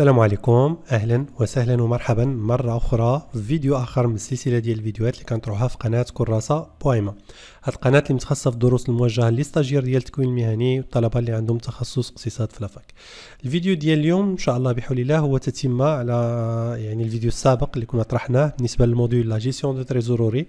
السلام عليكم اهلا وسهلا ومرحبا مره اخرى في فيديو اخر من السلسله ديال الفيديوهات اللي كنطروها في قناه كراسه بويما هاد القناه اللي متخصصه في الدروس الموجهه للستاجير ديال التكوين المهني والطلبه اللي عندهم تخصص اقتصاد في لافاك الفيديو ديال اليوم ان شاء الله بحول الله هو تتمه على يعني الفيديو السابق اللي كنا طرحناه بالنسبه للموديول لا جيسيون دو تريزوروري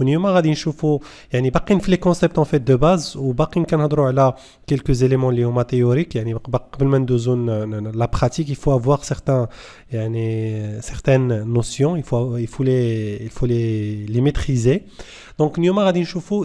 واليوم غادي نشوفوا يعني باقيين في لي كونسيبت اون فيت دو باز وباقيين كنهضروا على كيلكو زيليمون اللي هما تيوريك يعني قبل ما ندوزو لا براتيك يفو افواغ سيغتان يعني سيغتان نوسيون يفو يفو لي يفو لي لي ميتريزي دونك اليوم غادي نشوفوا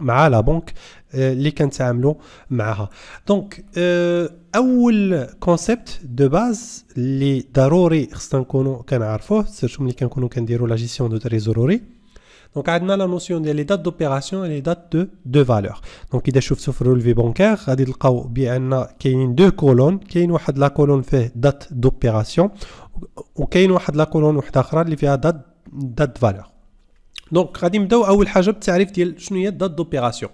مع لا بنك آه، اللي كنتعاملوا معها دونك آه، اول كونسيبت دو باز اللي ضروري خصنا نكونوا كنعرفوه سيرتو ملي كنكونوا كنديروا لا جيستيون دو تريزوروري دونك عندنا لا نوسيون ديال لي دات دوبيراسيون لي دات دو دو فالور دونك اذا شفتوا في رولفي بونكير غادي تلقاو بان كاينين دو كولون كاين واحد لا كولون فيه دات دوبيراسيون وكاين واحد لا كولون وحده اخرى اللي فيها دات دات فالور Donc, la date d'opération,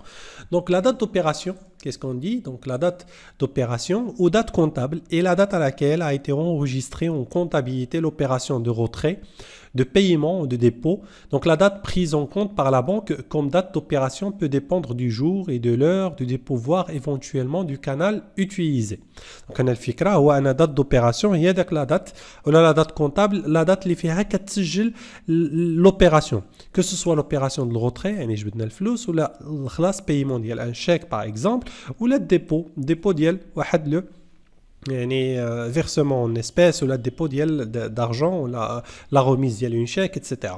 qu'est-ce qu'on dit Donc la date d'opération ou date comptable est la date à laquelle a été enregistrée en comptabilité l'opération de retrait de paiement ou de dépôt. Donc la date prise en compte par la banque comme date d'opération peut dépendre du jour et de l'heure du dépôt, voire éventuellement du canal utilisé. Donc on a le la date d'opération, il y la date, on la date comptable, la date qui fait l'opération, que ce soit l'opération de retrait, ou la classe euh, paiement, un chèque par exemple, ou le dépôt, dépôt ou ou le يعني فيرسمون اون اسبيس ولا ديبو ديال دارجون ولا لا روميز ديال اون شيك etc.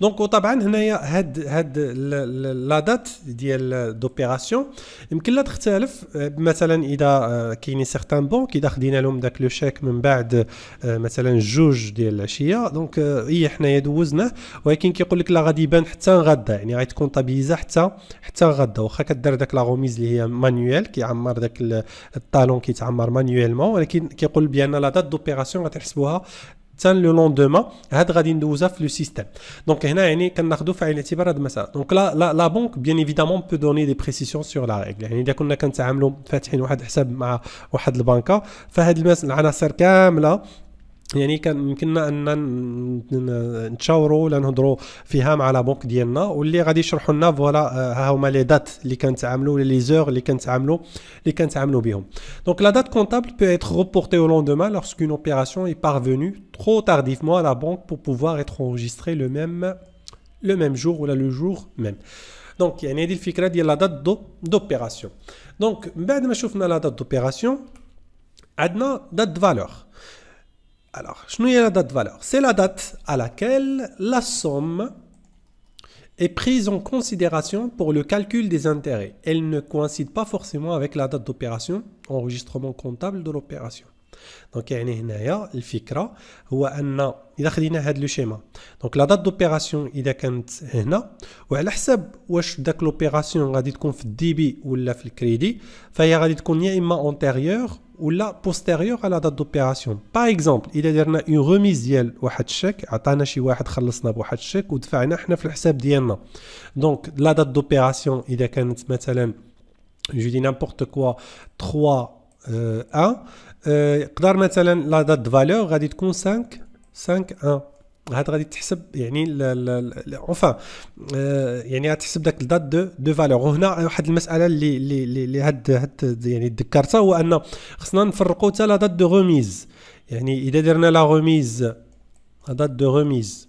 دونك وطبعا هنايا هاد هاد لا دات ديال دوبيراسيون يمكن لا تختلف euh, مثلا اذا كاين سيغتان بونك اذا خدينا لهم داك لو شيك من بعد euh, مثلا جوج ديال العشيه دونك euh, اي حنايا دوزناه ولكن كيقول لك لا غادي يبان حتى غدا يعني طبيزه حتى حتى غدا واخا كدير داك لا روميز اللي هي مانيويل كيعمر داك الطالون كيتعمر مانيويل نورمالمون ولكن كيقول بان لا دات دوبيراسيون غتحسبوها حتى لو لوندوما هاد غادي ندوزها في لو سيستيم دونك هنا يعني كناخذوا في عين الاعتبار هاد المساله دونك لا لا, لا بونك بيان ايفيدامون بو دوني دي بريسيسيون سور لا ريغل يعني اذا كنا كنتعاملوا فاتحين واحد الحساب مع واحد البنكه فهاد العناصر كامله Donc la date comptable peut être reportée au lendemain lorsqu'une opération est parvenue trop tardivement à la banque pour pouvoir être enregistrée le même jour ou le jour même. Donc il y a un la date d'opération. Donc, après nous choisissons la date d'opération, à date de valeur. Alors, je nous la date valeur. C'est la date à laquelle la somme est prise en considération pour le calcul des intérêts. Elle ne coïncide pas forcément avec la date d'opération, enregistrement comptable de l'opération. Donc, il y a une le FICRA, ou un il a fait le schéma. Donc, la date d'opération, il a qu'une, ou elle a que l'opération a dit qu'on fait le débit ou le crédit, y a dit qu'on y a antérieure, ou la postérieure à la date d'opération. Par exemple, il y a une remise ديال واحد الشيك عطانا شي واحد خلصنا بواحد الشيك ودفعنا حنا في الحساب ديالنا. Donc la date d'opération اذا كانت مثلا je dis n'importe quoi 3 1 يقدر مثلا لا دات فالور غادي تكون 5 5 1 هاد غادي تحسب يعني اونفا آه، يعني غاتحسب داك الدات دو دو فالور وهنا واحد المساله اللي اللي اللي هاد, هاد يعني تذكرتها هو ان خصنا نفرقوا حتى لا دات دو غوميز يعني اذا درنا لا غوميز لا دات دو غوميز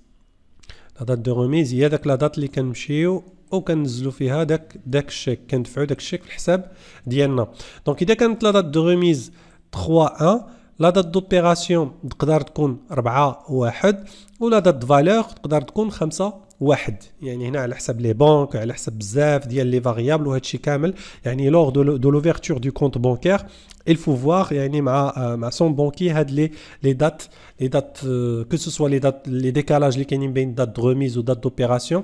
لا دات دو غوميز هي داك لا دات اللي كنمشيو وكنزلو فيها داك داك الشيك كندفعو داك الشيك في الحساب ديالنا دونك اذا كانت لا دات دو غوميز 3 1 لا دات دوبيراسيون تقدر تكون 4 1 ولا دات فالور تقدر تكون 5 واحد يعني هنا على حسب لي بانك على حسب بزاف ديال لي فاريابل وهذا الشيء كامل يعني لور دو لوفيرتور دو كونت بانكير il faut voir يعني مع آه، مع سون بانكي هاد لي لي دات لي دات كو سو سوا لي دات لي ديكالاج اللي كاينين بين دات دو ريميز ودات دوبيراسيون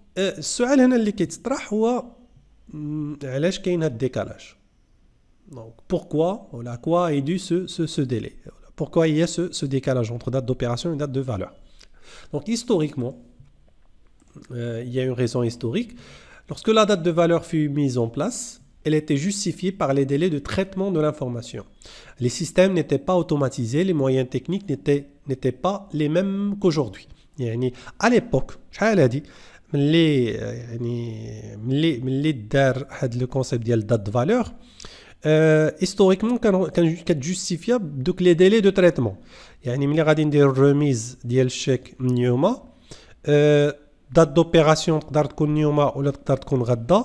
Ce هنا اللي كيتطرح هو علاش كاين هاد الديكالاج دونك pourquoi il y a ce, ce décalage entre date d'opération et date de valeur. Donc historiquement, euh, il y a une raison historique. Lorsque la date de valeur fut mise en place, elle était justifiée par les délais de traitement de l'information. Les systèmes n'étaient pas automatisés, les moyens techniques n'étaient pas les mêmes qu'aujourd'hui. À l'époque, je dit, ملي يعني ملي ملي دار هذا لو كونسيبت ديال دات فالور هيستوريكمون كان كان كتجوستيفيا بدوك لي ديلي دو تريتمون يعني ملي غادي ندير الريميز ديال الشيك من يوما دات دوبيراسيون تقدر تكون يوما ولا تقدر تكون غدا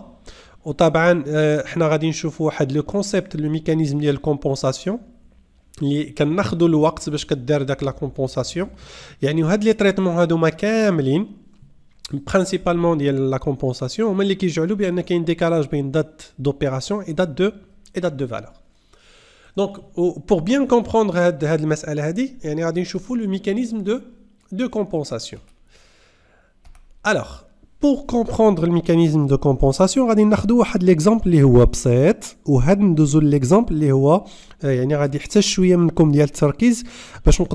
وطبعا آه، حنا غادي نشوفوا واحد لو كونسيبت لو ميكانيزم ديال الكومبونساسيون اللي كناخذوا الوقت باش كدير داك لا كومبونساسيون يعني هاد لي تريتمون هادو ما كاملين principalement la compensation, mais ce que j'ai lu, c'est qu'il y a un décalage entre une date d'opération et une date de valeur. Donc, pour bien comprendre le mécanisme de compensation. Alors, pour comprendre le mécanisme de compensation, on a pris l'exemple de l'équipe, ou l'exemple de l'équipe, et on a pris l'exemple de l'équipe, et on a pris l'exemple de l'équipe, et on a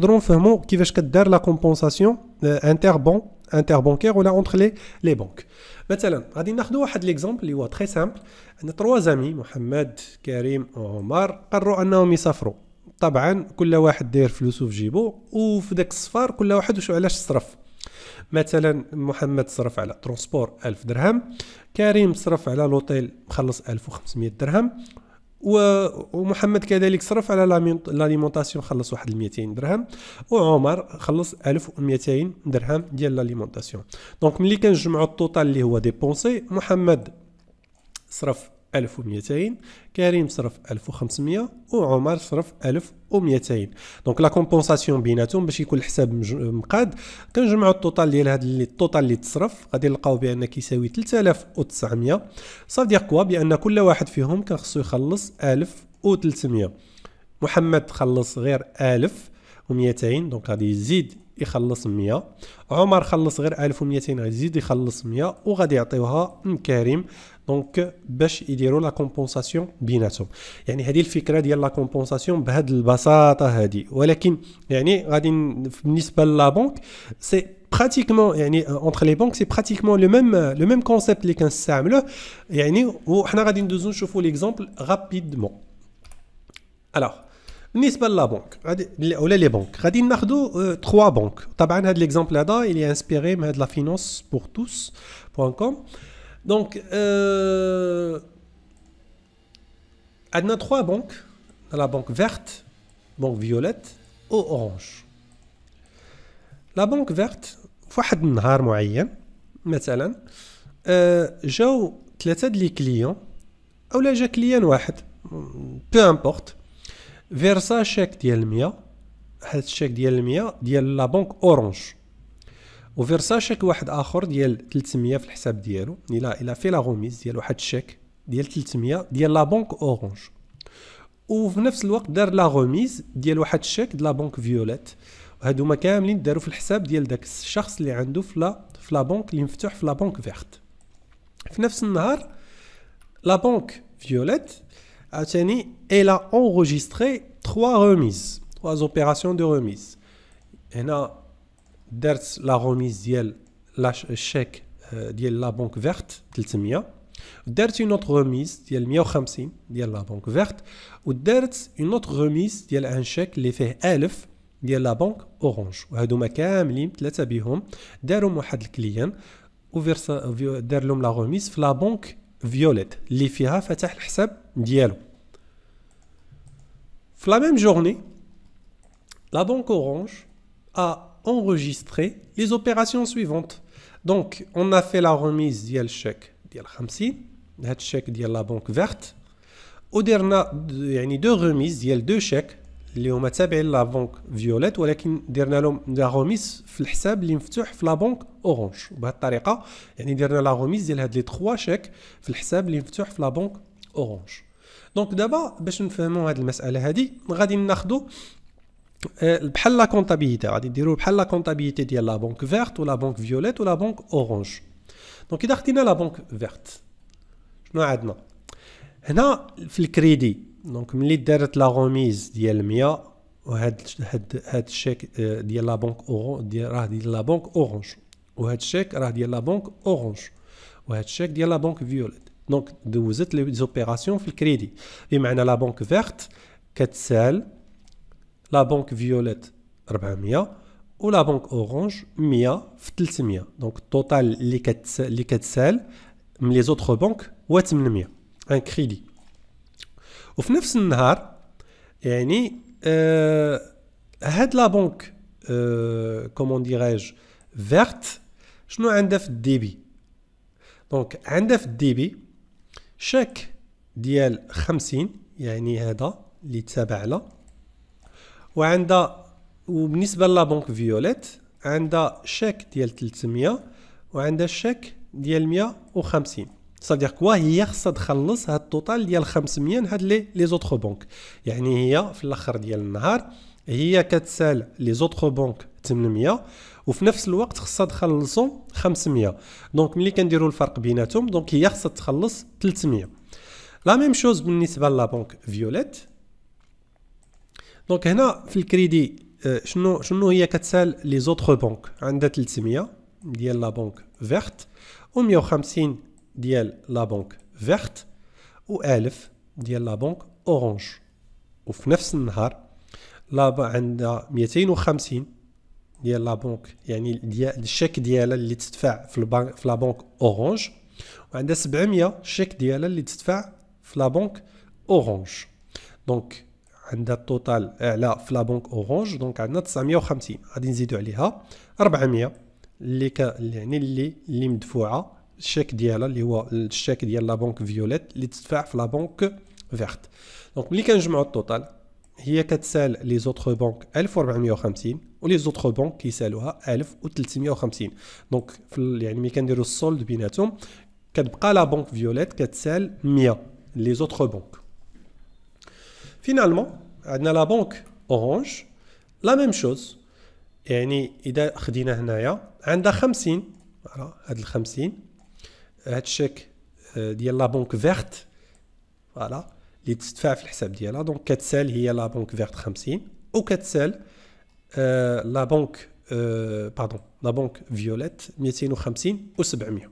l'exemple de l'équipe, et on a pris l'exemple de l'équipe, parce que nous faisons un mot qui veut que la compensation, euh, interbon, interbancaire ولا entre لي لي banques مثلا غادي ناخذ واحد ليكزومبل اللي هو تري سامبل ان تروا زامي محمد كريم وعمر قرروا انهم يسافروا طبعا كل واحد داير فلوسو في جيبو وفي داك السفر كل واحد وشو علاش صرف مثلا محمد صرف على ترونسبور 1000 درهم كريم صرف على لوطيل مخلص 1500 درهم ومحمد كذلك صرف على لاليمونطاسيون خلص واحد 200 درهم وعمر خلص 1200 درهم ديال لاليمونطاسيون دونك ملي كنجمعوا التوتال اللي هو ديبونسي محمد صرف 1200 كريم صرف 1500 وعمر صرف 1200 دونك لا كومبونساسيون بيناتهم باش يكون الحساب مقاد كنجمعوا التوتال ديال هاد اللي التوتال اللي تصرف غادي نلقاو بان كيساوي 3900 صافي كوا بان كل واحد فيهم كان خصو يخلص 1300 محمد خلص غير 1200 دونك غادي يزيد يخلص 100 عمر خلص غير 1200 غيزيد يخلص 100 وغادي يعطيوها لكريم دونك باش يديروا لا كومبونساسيون بيناتهم يعني هذه الفكره ديال لا كومبونساسيون بهذه البساطه هذه ولكن يعني غادي بالنسبه لا بونك سي براتيكمون يعني اونتر لي بونك سي براتيكمون لو ميم لو ميم كونسيبت اللي كنستعملوه يعني وحنا غادي ندوزو نشوفو ليكزامبل رابيدمون الوغ niveau la banque ou les banques qu'adn n'achète trois banques tabernade l'exemple là-dedans il est inspiré de la finance pour tous donc nous avons trois banques la banque verte banque violette ou orange la banque verte un jour un matin un certain matin j'ai trois clients ou là j'ai client peu importe فيرسا شيك ديال 100 حيت الشيك ديال 100 ديال لا بنك اورانج وفيرسا شيك واحد اخر ديال 300 في الحساب ديالو الى الى في لا غوميز ديال واحد الشيك ديال 300 ديال لا بنك اورانج وفي نفس الوقت دار لا غوميز ديال واحد الشيك ديال لا بنك فيوليت هادوما كاملين داروا في الحساب ديال داك الشخص اللي عنده في لا في لا بنك اللي مفتوح في لا بنك فيرت في نفس النهار لا بنك فيوليت Atiani, elle a enregistré trois remises, trois opérations de remise. Elle a dert la remise d'elle, chèque euh, d'elle la banque verte, Tiltimia. Dert une autre remise, d'elle 150, d'elle la banque verte. Ou dert une autre remise, d'elle un chèque, l'effet 11, d'elle la banque orange. Ou hadouma kamlim, t'letabihom, d'elle un mouhad client, ou euh, d'elle la remise, la banque Violette اللي فيها fatah الحساب Dialo. في la même journée la banque Orange a enregistré les opérations suivantes donc on a fait la remise dial chèque Dial 50 هاد chèque Dial la banque verte ودرنا يعني deux remises. Dial deux chèques. اللي هما تابعين لا بنك فيوليت ولكن درنا لهم لا غوميس في الحساب اللي مفتوح في لا بنك اورانج وبهذه الطريقه يعني درنا لا غوميس ديال هاد لي 3 شيك في الحساب اللي مفتوح في لا بنك اورانج دونك دابا باش نفهموا هاد المساله هادي غادي ناخذوا آه، بحال لا كونطابيليتي غادي نديرو بحال لا كونطابيليتي ديال لا بنك فيرت ولا بنك فيوليت ولا بنك اورانج دونك اذا خدينا لا بنك فيرت شنو عندنا هنا في الكريدي Donc, je la remise de eh, la banque orange. Ou de la banque orange. Ou de la banque violette. Donc, vous êtes les opérations le crédit. Et maintenant, la banque verte, 4 La banque violette, Ou la banque orange, mia Donc, total, les 4 Les autres banques, 4 Un crédit. وفي نفس النهار يعني آه، هاد لا بنك آه، كومون ديغاج فيرت شنو عندها في الديبي دونك عندها في الديبي شاك ديال خمسين يعني هذا اللي تابع له وعندها وبالنسبه لا بنك فيوليت عندها شاك ديال 300 وعندها شاك ديال 150 صديق كوا هي خصها تخلص هاد التوتال ديال 500 هاد لي لي زوتر بنك يعني هي في الاخر ديال النهار هي كتسال لي زوتر بنك 800 وفي نفس الوقت خصها تخلصهم 500 دونك ملي كنديروا الفرق بيناتهم دونك هي خصها تخلص 300 لا ميم شوز بالنسبه لا بنك فيوليت دونك هنا في الكريدي آه، شنو شنو هي كتسال لي زوتر بنك عندها 300 ديال لا بنك فيرت و 150 ديال لا بنك فيرت و الف ديال لا بنك اورانج وفي نفس النهار لا عندها 250 ديال لا بنك يعني ديال الشيك ديالها اللي تدفع في البنك في لا بنك اورانج وعندها 700 شيك ديالها اللي تدفع في لا بنك اورانج دونك عندها التوتال اعلى في لا بنك اورانج دونك عندنا 950 غادي نزيدو عليها 400 اللي ك... يعني اللي اللي مدفوعه الشيك ديالها اللي هو الشيك ديال لا بونك فيوليت اللي تدفع في لا بونك فيرت دونك ملي كنجمعوا التوتال هي كتسال لي زوتر بنك 1450 ولي زوتر بنك كيسالوها 1350 دونك يعني ملي كنديروا السولد بيناتهم كتبقى لا بنك فيوليت كتسال 100 لي زوتر بنك فينالمون عندنا لا بنك اورانج لا ميم شوز يعني اذا خدينا هنايا عندها 50 هاد ال 50 هاد الشيك آه، ديال لا بونك فيرت فوالا اللي تدفع في الحساب ديالها دونك كتسال هي لا بونك فيرت 50 وكتسال آه، لا بونك باردون آه، لا بونك فيوليت 250 و 700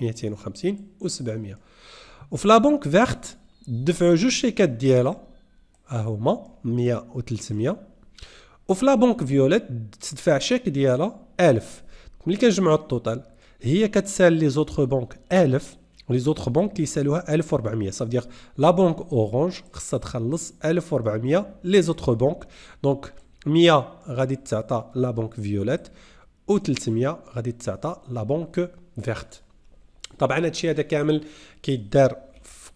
250 و 700 وفي لا بونك فيرت دفعوا جوج شيكات ديالها ها هما 100 و 300 وفي لا بونك فيوليت تدفع شيك ديالها 1000 ملي كنجمعوا التوتال هي كتسال لي زوتر بنك 1000 لي زوتر بنك كيسالوها 1400 صافي دير لا بنك اورانج خصها تخلص 1400 لي زوتر بنك دونك 100 غادي تعطى لا بنك فيوليت و 300 غادي تعطى لا بنك فيرت طبعا هادشي هذا كامل كيدار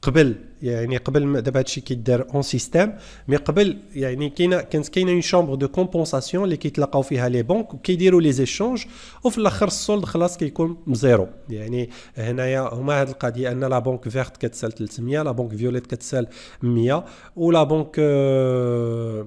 قبل يعني قبل دابا هادشي كيدار اون سيستيم مي قبل يعني كاينه كانت كاينه اون شامبر دو كومبونساسيون اللي كيتلاقاو فيها لي بنك وكيديروا لي زيشونج وفي الاخر السولد خلاص كيكون زيرو يعني هنايا هما هاد القضيه ان لا بنك فيرت كتسال 300 لا بنك فيوليت كتسال 100 ولا بنك آه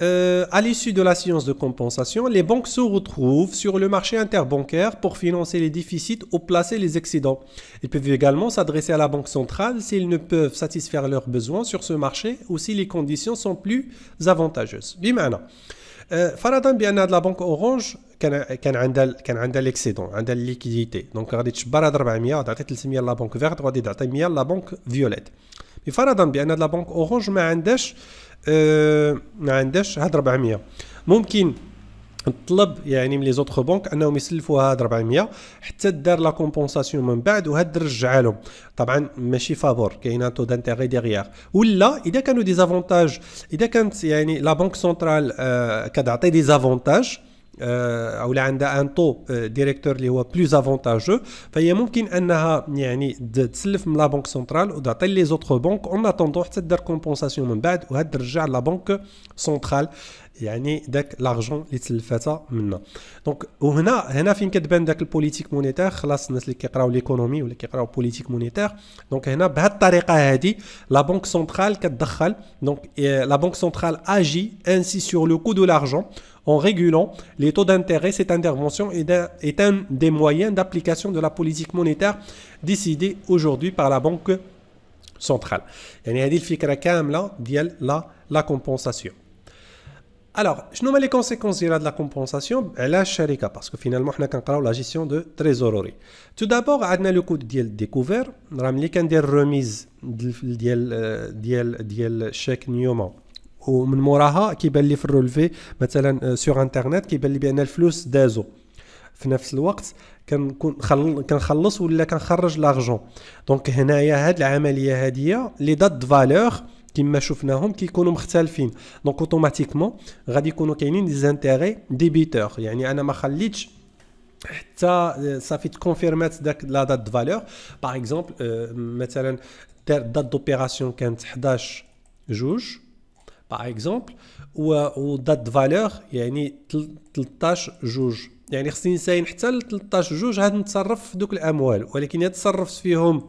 Euh, à l'issue de la séance de compensation, les banques se retrouvent sur le marché interbancaire pour financer les déficits ou placer les excédents. Ils peuvent également s'adresser à la Banque centrale s'ils ne peuvent satisfaire leurs besoins sur ce marché ou si les conditions sont plus avantageuses. بمعنى فرضا euh, de la banque orange qui كان un عندها كان عندها ليكسيدون عندها الليكيديتي دونك غادي la banque 400 تعطي 300 لا فيرت تعطي 100 لا فيوليت a بان لا qui اورانج ما عندهاش ما عندهاش هاد 400 ممكن طلب يعني من لي زوتر بنك انهم يسلفوها هاد 400 حتى دار لا كومبونساسيون من بعد وهاد رجع لهم طبعا ماشي فابور كاين تو دانتيغي ديغيغ ولا اذا كانوا دي زافونتاج اذا كانت يعني لا بنك سنترال كتعطي دي زافونتاج ou qui a un taux directeur plus avantageux il est possible qu'elle s'éloigne de la banque centrale ou d'attendre les autres banques en attendant cette décompensation et qu'elle ou à la banque centrale يعني داك لارجون اللي تلفات منا دونك وهنا هنا فين كتبان داك البوليتيك مونيتير خلاص الناس اللي كيقراو ليكونومي ولا كيقراو بوليتيك مونيتير دونك هنا الطريقه لا سنترال كتدخل دونك en régulant les taux d'intérêt, cette intervention est un, des moyens d'application de la politique monétaire décidée aujourd'hui par la Banque centrale. يعني a la compensation. Alors, je nomme les conséquences de la compensation à la parce que finalement, on a la gestion de trésorerie. Tout d'abord, on a le coût de découvert, on a des remises de euh, chèque Newman. ومن موراها كيبان لي في مثلا qui في نفس الوقت كنخلص ولا كنخرج لارجون دونك هنايا هاد العمليه لي فالور كما شفناهم كيكونوا مختلفين دونك اوتوماتيكمون غادي يكونوا كاينين دي زانتيغي ديبيتور يعني انا ما خليتش حتى صافي آه، تكونفيرمات داك لا دات فالور باغ اكزومبل مثلا دات دوبيراسيون كانت 11 جوج باغ اكزومبل و دات فالور يعني 13 جوج يعني خصني نساين حتى ل 13 جوج عاد نتصرف في دوك الاموال ولكن الا تصرفت فيهم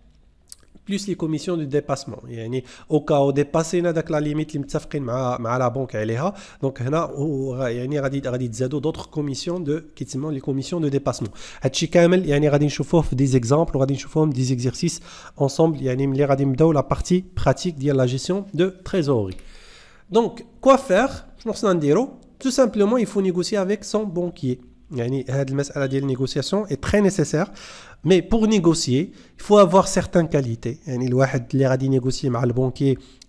plus les commissions de dépassement. ni au cas où dépasser la limite, les mitzafkin à la banque elle est Donc, il y a d'autres commissions de quittement les commissions de dépassement. Et chez Kamel, il y a des exemples, des exercices ensemble. Il y a la partie pratique de la gestion de trésorerie. Donc, quoi faire Je pense tout simplement, il faut négocier avec son banquier. C'est-à-dire euh, que la question négociation est très nécessaire. Mais pour négocier, il faut avoir certaines qualités. C'est-à-dire que l'un qui va négocier avec le banquier...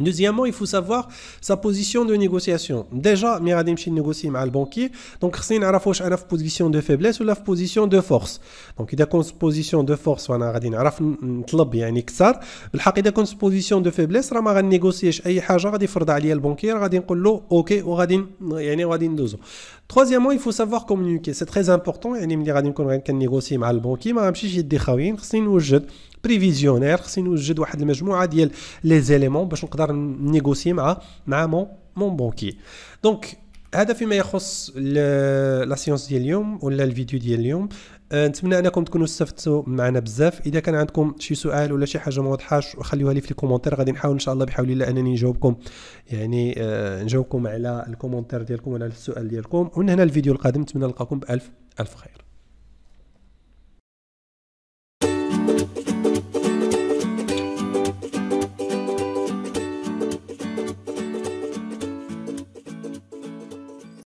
Deuxièmement, il faut savoir sa position de négociation. Déjà, Miradim négocie avec le banquier, donc Khsin Arafosh a une position de faiblesse ou la position de force. Donc, il a une position de force, on a غادي نعرف نطلب يعني position de faiblesse, a Troisièmement, il faut savoir communiquer. C'est très important. بريفيزيونير خصني نوجد واحد المجموعه ديال لي زيليمون باش نقدر نيغوسي مع مع مون مون بونكي دونك هذا فيما يخص لا سيونس ديال اليوم ولا الفيديو ديال اليوم أه، نتمنى انكم تكونوا استفدتوا معنا بزاف اذا كان عندكم شي سؤال ولا شي حاجه ما واضحاش خليوها لي في الكومنتير غادي نحاول ان شاء الله بحول الله انني نجاوبكم يعني أه، نجاوبكم على الكومنتير ديالكم على السؤال ديالكم ومن هنا الفيديو القادم نتمنى نلقاكم بالف الف خير